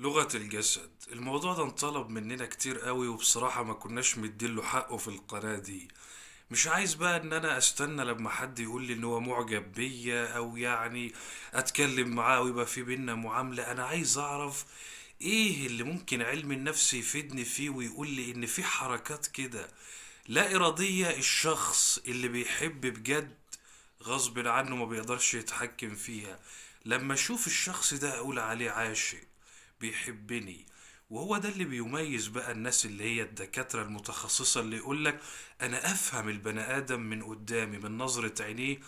لغة الجسد الموضوع ده انطلب مننا كتير قوي وبصراحة ما كناش مديله حقه في القناة دي مش عايز بقى ان انا استنى لما حد يقول لي ان هو معجب بيا او يعني اتكلم معاه ويبقى في بينا معاملة انا عايز اعرف ايه اللي ممكن علم النفس يفيدني فيه ويقول لي ان في حركات كده لا ارادية الشخص اللي بيحب بجد غصب عنه ما بيقدرش يتحكم فيها لما اشوف الشخص ده اقول عليه عاشق بيحبني وهو ده اللي بيميز بقى الناس اللي هي الدكاترة المتخصصة اللي يقولك أنا أفهم البني آدم من قدامي من نظرة عينيه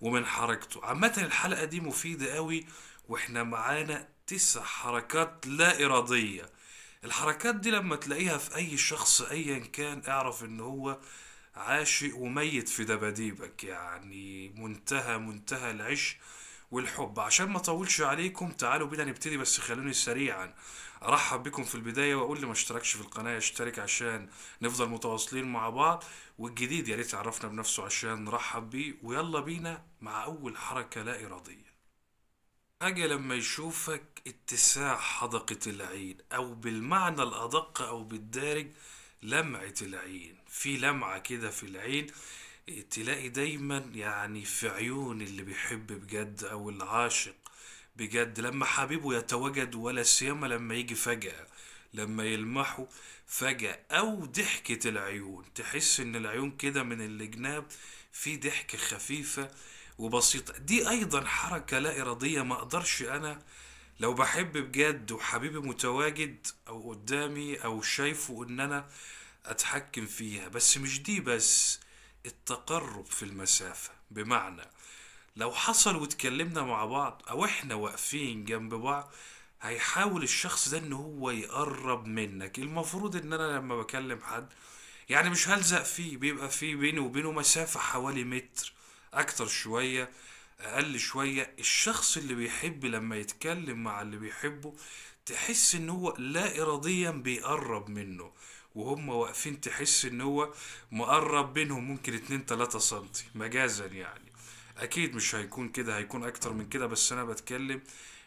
ومن حركته عامة الحلقة دي مفيدة قوي وإحنا معانا تسع حركات لا إرادية الحركات دي لما تلاقيها في أي شخص أيا كان اعرف إن هو عاشق وميت في دباديبك يعني منتهى منتهى العشق والحب عشان ما اطولش عليكم تعالوا بينا نبتدي بس خلوني سريعا ارحب بكم في البدايه واقول اللي ما اشتركش في القناه يشترك عشان نفضل متواصلين مع بعض والجديد يا ريت يعرفنا بنفسه عشان نرحب بيه ويلا بينا مع اول حركه لا اراديه حاجة لما يشوفك اتساع حدقة العين أو بالمعنى الأدق أو بالدارج لمعة العين في لمعة كده في العين تلاقي دايما يعني في عيون اللي بيحب بجد او العاشق بجد لما حبيبه يتواجد ولا سيما لما يجي فجأة لما يلمحه فجأة او ضحكة العيون تحس ان العيون كده من الجناب في ضحكة خفيفة وبسيطة دي ايضا حركة لا ارادية ما اقدرش انا لو بحب بجد وحبيبي متواجد او قدامي او شايفه ان انا اتحكم فيها بس مش دي بس التقرب في المسافة بمعنى لو حصل واتكلمنا مع بعض او احنا واقفين جنب بعض هيحاول الشخص ده ان هو يقرب منك المفروض ان انا لما بكلم حد يعني مش هلزق فيه بيبقى فيه بيني وبينه مسافة حوالي متر اكتر شوية اقل شويه الشخص اللي بيحب لما يتكلم مع اللي بيحبه تحس ان هو لا اراديا بيقرب منه وهم واقفين تحس ان هو مقرب بينهم ممكن 2 3 سنتي مجازا يعني اكيد مش هيكون كده هيكون اكتر من كده بس انا بتكلم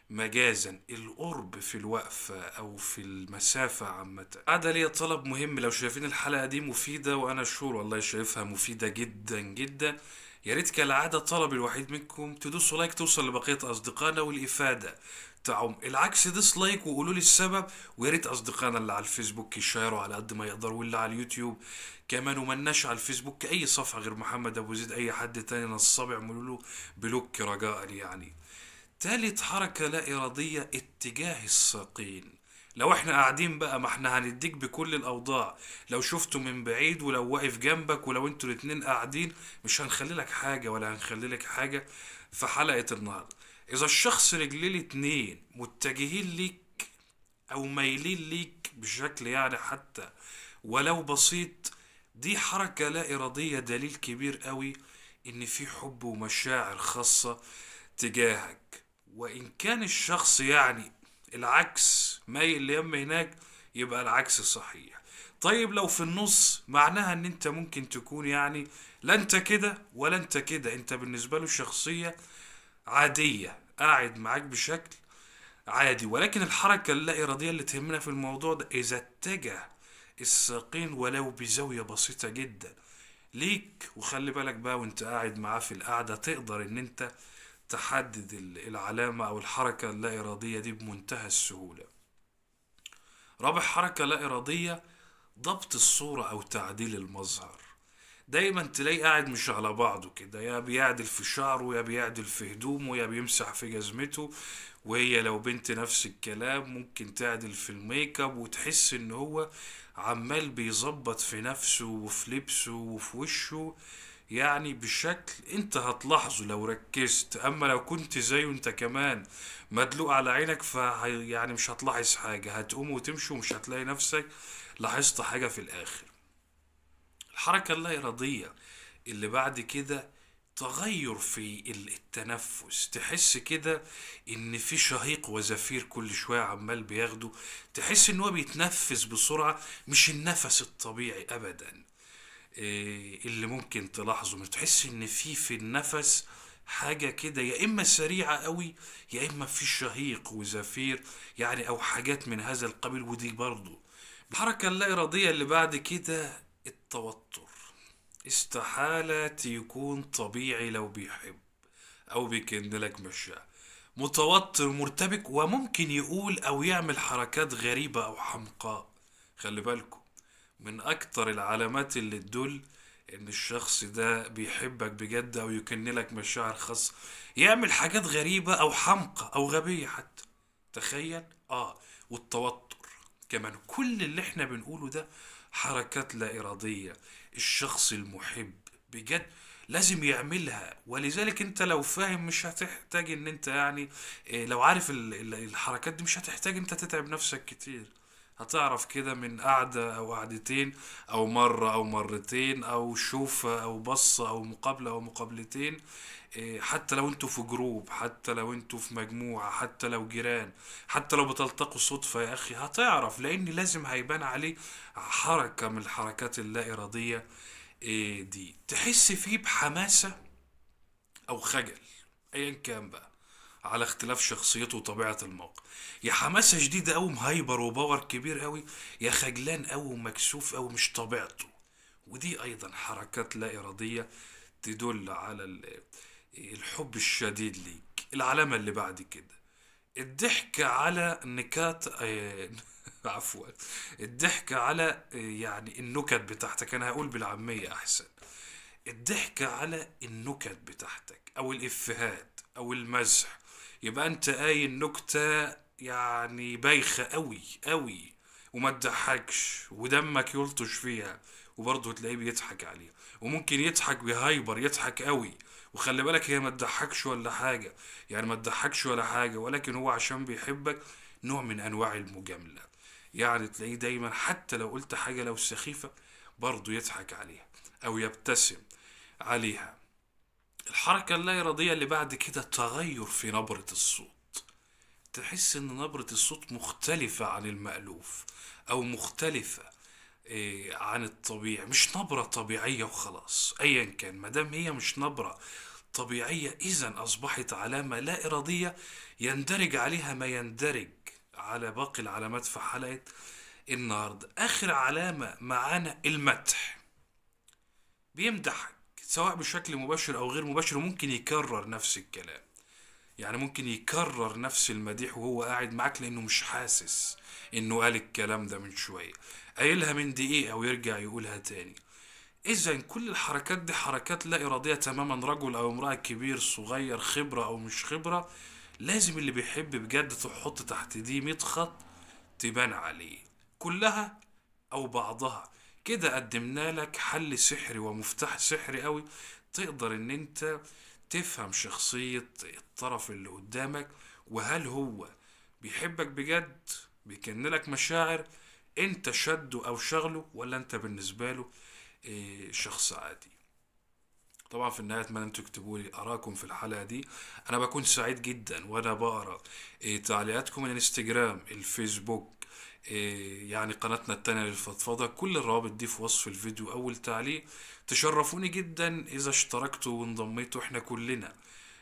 مجازا القرب في الوقفة أو في المسافة عامة عدا ليا طلب مهم لو شايفين الحلقة دي مفيدة وأنا شور والله شايفها مفيدة جدا جدا يا ريت كالعادة طلب الوحيد منكم تدوسوا لايك توصل لبقية أصدقائنا والإفادة تعم العكس لايك وقولوا لي السبب ويا ريت أصدقائنا اللي على الفيسبوك يشيروا على قد ما يقدروا واللي على اليوتيوب كمان ومناش على الفيسبوك أي صفحة غير محمد أبو زيد أي حد تاني نصاب اعملوا له بلوك رجاء يعني تالت حركة لا إرادية اتجاه الساقين لو احنا قاعدين بقى ما احنا هنديك بكل الاوضاع لو شفته من بعيد ولو واقف جنبك ولو انتوا الاتنين قاعدين مش هنخلي لك حاجه ولا هنخلي لك حاجه في حلقه النهارده اذا الشخص رجليه الاتنين متجهين ليك او مايلين ليك بشكل يعني حتى ولو بسيط دي حركه لا اراديه دليل كبير قوي ان في حب ومشاعر خاصه تجاهك وان كان الشخص يعني العكس مايل ليم هناك يبقى العكس صحيح طيب لو في النص معناها ان انت ممكن تكون يعني لا انت كده ولا انت كده انت بالنسبة له شخصية عادية قاعد معاك بشكل عادي ولكن الحركة اللا إرادية اللي تهمنا في الموضوع ده إذا اتجه الساقين ولو بزاوية بسيطة جدا ليك وخلي بالك بقى وانت قاعد معاه في القعدة تقدر ان انت تحدد العلامة او الحركة اللا إرادية دي بمنتهى السهولة رابع حركة لا إرادية ضبط الصورة أو تعديل المظهر دايما تلاقي قاعد مش على بعضه كده يا بيعدل في شعره يا بيعدل في هدومه يا بيمسح في جزمته وهي لو بنت نفس الكلام ممكن تعدل في الميك اب وتحس ان هو عمال بيظبط في نفسه وفي لبسه وفي وشه يعني بشكل انت هتلاحظه لو ركزت اما لو كنت زيه انت كمان مدلوق على عينك ف يعني مش هتلاحظ حاجة هتقوم وتمشي ومش هتلاقي نفسك لاحظت حاجة في الاخر الحركة اللا إرادية اللي بعد كده تغير في التنفس تحس كده ان في شهيق وزفير كل شويه عمال بياخده تحس ان هو بيتنفس بسرعه مش النفس الطبيعي ابدا آه، اللي ممكن تلاحظه تحس ان في في النفس حاجة كده يا إما سريعة قوي يا إما في شهيق وزفير يعني أو حاجات من هذا القبيل ودي برضه الحركة اللا إرادية اللي بعد كده التوتر استحالة يكون طبيعي لو بيحب أو بيكن لك مشاعر متوتر مرتبك وممكن يقول أو يعمل حركات غريبة أو حمقاء خلي بالكم من اكتر العلامات اللي تدل ان الشخص ده بيحبك بجد او يكنلك مشاعر خاصة يعمل حاجات غريبة او حمقى او غبية حتى تخيل اه والتوتر كمان كل اللي احنا بنقوله ده حركات لا ارادية الشخص المحب بجد لازم يعملها ولذلك انت لو فاهم مش هتحتاج ان انت يعني إيه، لو عارف الحركات دي مش هتحتاج انت تتعب نفسك كتير هتعرف كده من قعدة أو قعدتين أو مرة أو مرتين أو شوفة أو بصة أو مقابلة أو مقابلتين إيه، حتى لو انتوا في جروب حتى لو انتوا في مجموعة حتى لو جيران حتى لو بتلتقوا صدفة يا أخي هتعرف لأن لازم هيبان عليه حركة من الحركات اللا إرادية إيه، دي تحس فيه بحماسة أو خجل أيا كان بقى على اختلاف شخصيته وطبيعه الموقف يا حماسه شديده قوي مهايبر وباور كبير قوي يا خجلان قوي ومكسوف قوي مش طبيعته ودي ايضا حركات لا اراديه تدل على الحب الشديد ليك العلامه اللي بعد كده الضحك على نكات آه، عفوا الضحك على يعني النكت بتاعتك انا هقول بالعاميه احسن الضحك على النكت بتاعتك او الافيهات او المزح يبقى انت قايل نكته يعني بايخه قوي قوي وما تضحكش ودمك يلطش فيها وبرضه تلاقيه بيضحك عليها وممكن يضحك بهايبر يضحك قوي وخلي بالك هي ما تضحكش ولا حاجه يعني ما تضحكش ولا حاجه ولكن هو عشان بيحبك نوع من انواع المجامله يعني تلاقيه دايما حتى لو قلت حاجه لو سخيفه برضه يضحك عليها او يبتسم عليها الحركة اللا إرادية اللي بعد كده تغير في نبرة الصوت تحس إن نبرة الصوت مختلفة عن المألوف أو مختلفة إيه، عن الطبيعي مش نبرة طبيعية وخلاص أيا كان مدام هي مش نبرة طبيعية إذا أصبحت علامة لا إرادية يندرج عليها ما يندرج على باقي العلامات في حلقة النهاردة آخر علامة معانا المدح بيمدحك سواء بشكل مباشر أو غير مباشر ممكن يكرر نفس الكلام يعني ممكن يكرر نفس المديح وهو قاعد معاك لأنه مش حاسس إنه قال الكلام ده من شوية قايلها من دقيقة ويرجع يقولها تاني إذا كل الحركات دي حركات لا إرادية تماما رجل أو امرأة كبير صغير خبرة أو مش خبرة لازم اللي بيحب بجد تحط تحت دي 100 خط تبان عليه كلها أو بعضها كده قدمنا لك حل سحري ومفتاح سحري قوي تقدر ان انت تفهم شخصية الطرف اللي قدامك وهل هو بيحبك بجد بيكن لك مشاعر انت شده او شغله ولا انت بالنسبة له آه، شخص عادي طبعا في النهايه اتمنى انتم تكتبوا لي اراكم في الحلقه دي انا بكون سعيد جدا وانا بقرا آه، تعليقاتكم الانستجرام الفيسبوك إيه، يعني قناتنا التانية للفضفضة كل الروابط دي في وصف الفيديو أول تعليق تشرفوني جدا إذا اشتركتوا وانضميتوا احنا كلنا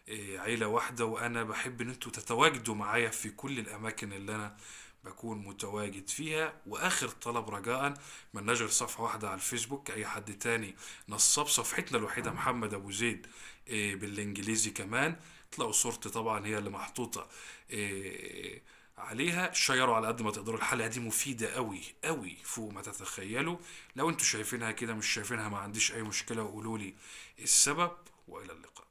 إيه، عيلة واحدة وأنا بحب إن انتوا تتواجدوا معايا في كل الأماكن اللي أنا بكون متواجد فيها واخر طلب رجاء من نجر صفحه واحده على الفيسبوك اي حد تاني نصاب صفحتنا الوحيده محمد ابو زيد إيه، بالانجليزي كمان تلاقوا صورتي طبعا هي اللي محطوطه عليها شيروا على قد ما تقدروا الحلقه دي مفيده قوي قوي فوق ما تتخيلوا لو انتوا شايفينها كده مش شايفينها ما عنديش اي مشكله وقولوا لي السبب والى اللقاء